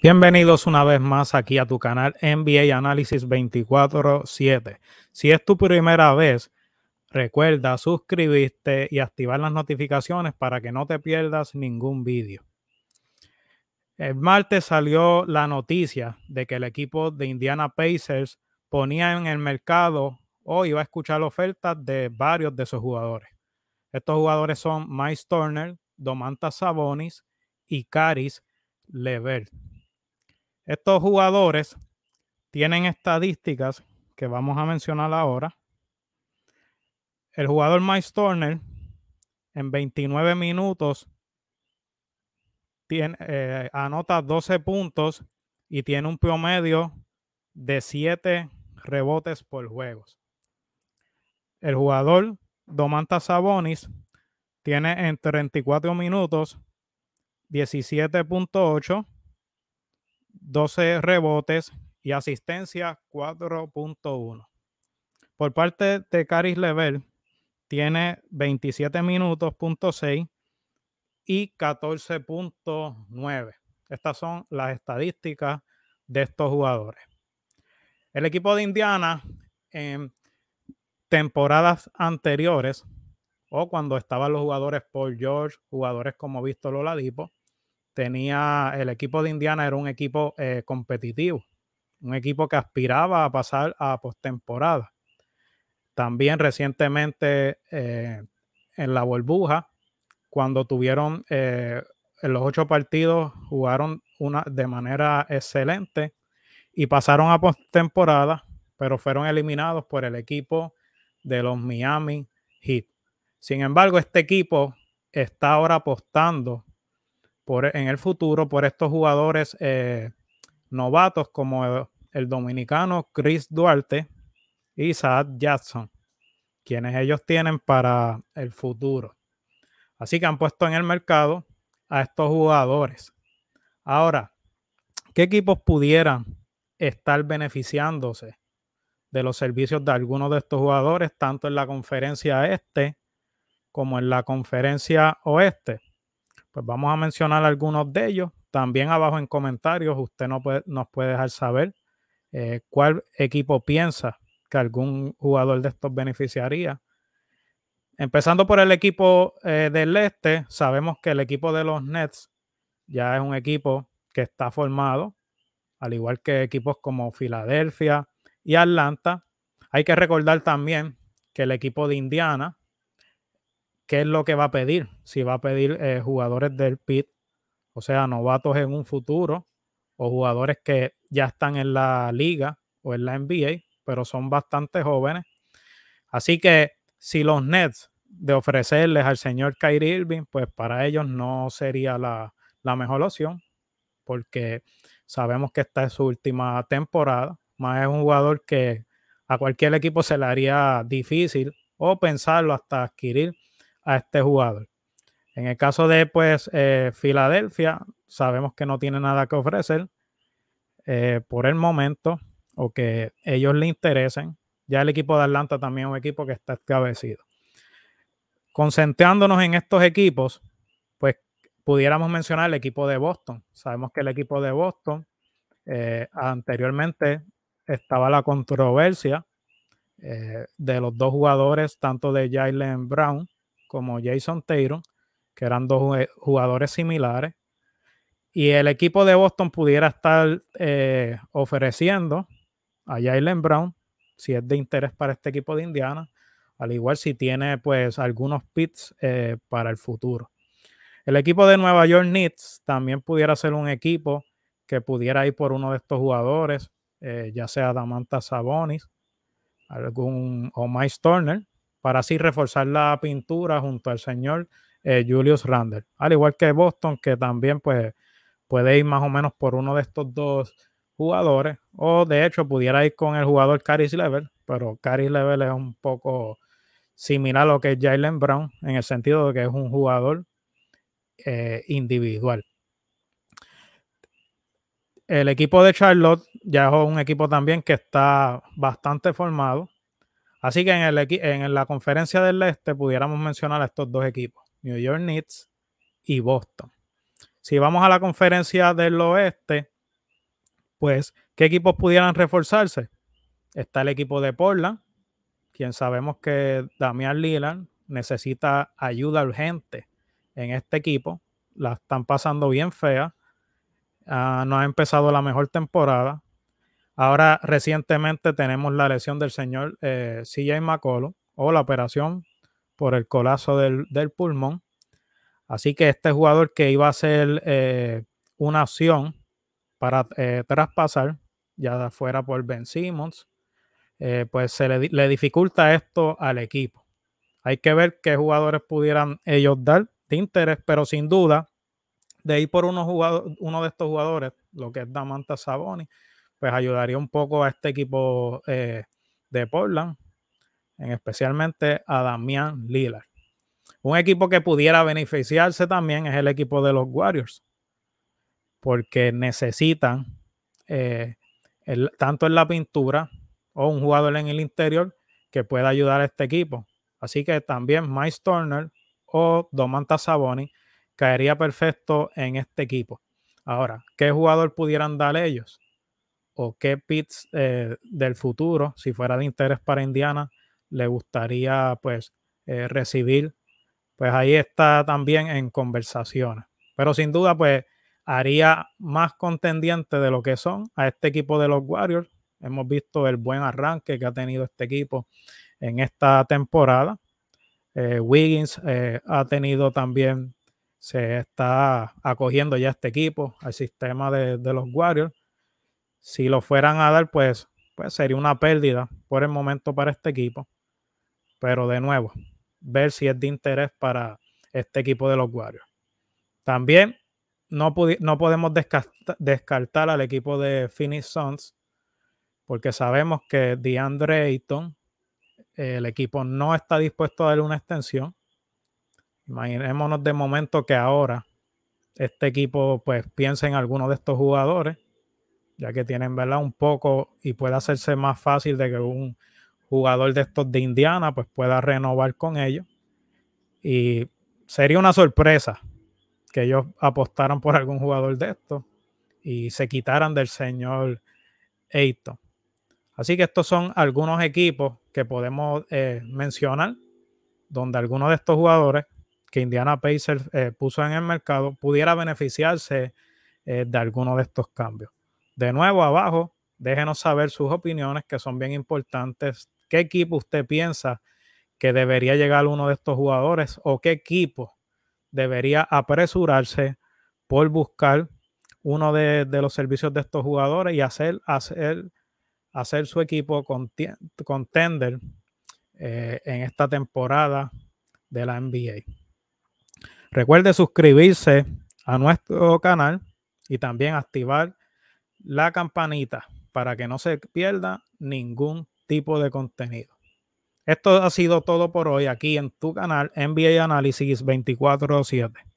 Bienvenidos una vez más aquí a tu canal NBA Análisis 24-7. Si es tu primera vez, recuerda suscribirte y activar las notificaciones para que no te pierdas ningún vídeo. El martes salió la noticia de que el equipo de Indiana Pacers ponía en el mercado o iba a escuchar ofertas de varios de sus jugadores. Estos jugadores son Miles Turner, Domantas Sabonis y Caris Levert. Estos jugadores tienen estadísticas que vamos a mencionar ahora. El jugador Mike Turner en 29 minutos eh, anota 12 puntos y tiene un promedio de 7 rebotes por juegos. El jugador Domantas Sabonis tiene en 34 minutos 17.8 12 rebotes y asistencia 4.1. Por parte de Caris Level, tiene 27 minutos, 6 y 14.9. Estas son las estadísticas de estos jugadores. El equipo de Indiana en temporadas anteriores o cuando estaban los jugadores Paul George, jugadores como Víctor Oladipo, tenía el equipo de Indiana era un equipo eh, competitivo, un equipo que aspiraba a pasar a postemporada. También recientemente eh, en la burbuja, cuando tuvieron eh, en los ocho partidos, jugaron una, de manera excelente y pasaron a postemporada, pero fueron eliminados por el equipo de los Miami Heat. Sin embargo, este equipo está ahora apostando en el futuro por estos jugadores eh, novatos como eh, el, dominicano Chris Duarte y Saad Jackson, quienes ellos tienen para el futuro. Así que han puesto en el mercado a estos jugadores. Ahora, ¿qué equipos pudieran estar beneficiándose de los servicios de algunos de estos jugadores, tanto en la conferencia este como en la conferencia oeste? Pues vamos a mencionar algunos de ellos. También abajo en comentarios usted no puede, nos puede dejar saber eh, cuál equipo piensa que algún jugador de estos beneficiaría. Empezando por el equipo eh, del este, sabemos que el equipo de los Nets ya es un equipo que está formado, al igual que equipos como Filadelfia y Atlanta. Hay que recordar también que el equipo de Indiana qué es lo que va a pedir. Si va a pedir eh, jugadores del PIT, o sea, novatos en un futuro, o jugadores que ya están en la liga o en la NBA, pero son bastante jóvenes. Así que si los Nets de ofrecerles al señor Kyrie Irving, pues para ellos no sería la, la mejor opción, porque sabemos que esta es su última temporada, más es un jugador que a cualquier equipo se le haría difícil o pensarlo hasta adquirir a este jugador. En el caso de pues eh, Filadelfia, sabemos que no tiene nada que ofrecer eh, por el momento o que ellos le interesen. Ya el equipo de Atlanta también es un equipo que está establecido. Concentrándonos en estos equipos, pues pudiéramos mencionar el equipo de Boston. Sabemos que el equipo de Boston eh, anteriormente estaba la controversia de los dos jugadores, tanto de Jalen Brown como Jason Taylor, que eran dos jugadores similares, y el equipo de Boston pudiera estar eh, ofreciendo a Jalen Brown, si es de interés para este equipo de Indiana, al igual si tiene pues algunos pits eh, para el futuro. El equipo de Nueva York Knicks también pudiera ser un equipo que pudiera ir por uno de estos jugadores, eh, ya sea Damanta Sabonis, algún o Mike Turner, para así reforzar la pintura junto al señor eh, Julius Randle. Al igual que Boston, que también pues, puede ir más o menos por uno de estos dos jugadores, o de hecho pudiera ir con el jugador Caris Level, pero Caris Level es un poco similar a lo que es Jalen Brown, en el sentido de que es un jugador eh, individual. El equipo de Charlotte ya es un equipo también que está bastante formado. Así que en, en la conferencia del este pudiéramos mencionar a estos dos equipos, New York Knicks y Boston. Si vamos a la conferencia del oeste, pues, ¿qué equipos pudieran reforzarse? Está el equipo de Portland, quien sabemos que Damián Lillard necesita ayuda urgente en este equipo. La están pasando bien fea. Ah, no ha empezado la mejor temporada. Ahora recientemente tenemos la lesión del señor eh, CJ o la operación por el colapso del, pulmón. Así que este jugador que iba a ser eh, una opción para eh, traspasar, ya fuera por Ben Simmons, eh, pues se le, dificulta esto al equipo. Hay que ver qué jugadores pudieran ellos dar de interés, pero sin duda, de ir por uno, uno de estos jugadores, lo que es Damanta Saboni, pues ayudaría un poco a este equipo eh, de Portland, en especialmente a Damián Lillard. Un equipo que pudiera beneficiarse también es el equipo de los Warriors, porque necesitan eh, tanto en la pintura o un jugador en el interior que pueda ayudar a este equipo. Así que también Mike Turner o Domantas Saboni caería perfecto en este equipo. Ahora, ¿qué jugador pudieran dar ellos? o qué pits eh, del futuro, si fuera de interés para Indiana, le gustaría pues eh, recibir. Pues ahí está también en conversaciones. Pero sin duda, pues haría más contendiente de lo que son a este equipo de los Warriors. Hemos visto el buen arranque que ha tenido este equipo en esta temporada. Eh, Wiggins ha tenido también, se está acogiendo ya este equipo al sistema de los Warriors si lo fueran a dar, pues, pues sería una pérdida por el momento para este equipo. Pero de nuevo, ver si es de interés para este equipo de los Warriors. También no, no podemos descartar al equipo de Phoenix Suns porque sabemos que DeAndre Ayton, el equipo no está dispuesto a darle una extensión. Imaginémonos de momento que ahora este equipo pues piensa en alguno de estos jugadores ya que tienen, ¿verdad? Un poco y puede hacerse más fácil de que un jugador de estos de Indiana pues pueda renovar con ellos. Y sería una sorpresa que ellos apostaran por algún jugador de estos y se quitaran del señor Ayton. Así que estos son algunos equipos que podemos eh, mencionar, donde alguno de estos jugadores que Indiana Pacers eh, puso en el mercado pudiera beneficiarse eh, de alguno de estos cambios de nuevo abajo, déjenos saber sus opiniones que son bien importantes. ¿Qué equipo usted piensa que debería llegar uno de estos jugadores o qué equipo debería apresurarse por buscar uno de, los servicios de estos jugadores y hacer, hacer, hacer su equipo contender eh, en esta temporada de la NBA. Recuerde suscribirse a nuestro canal y también activar la campanita para que no se pierda ningún tipo de contenido. Esto ha sido todo por hoy aquí en tu canal NBA Análisis 24-7.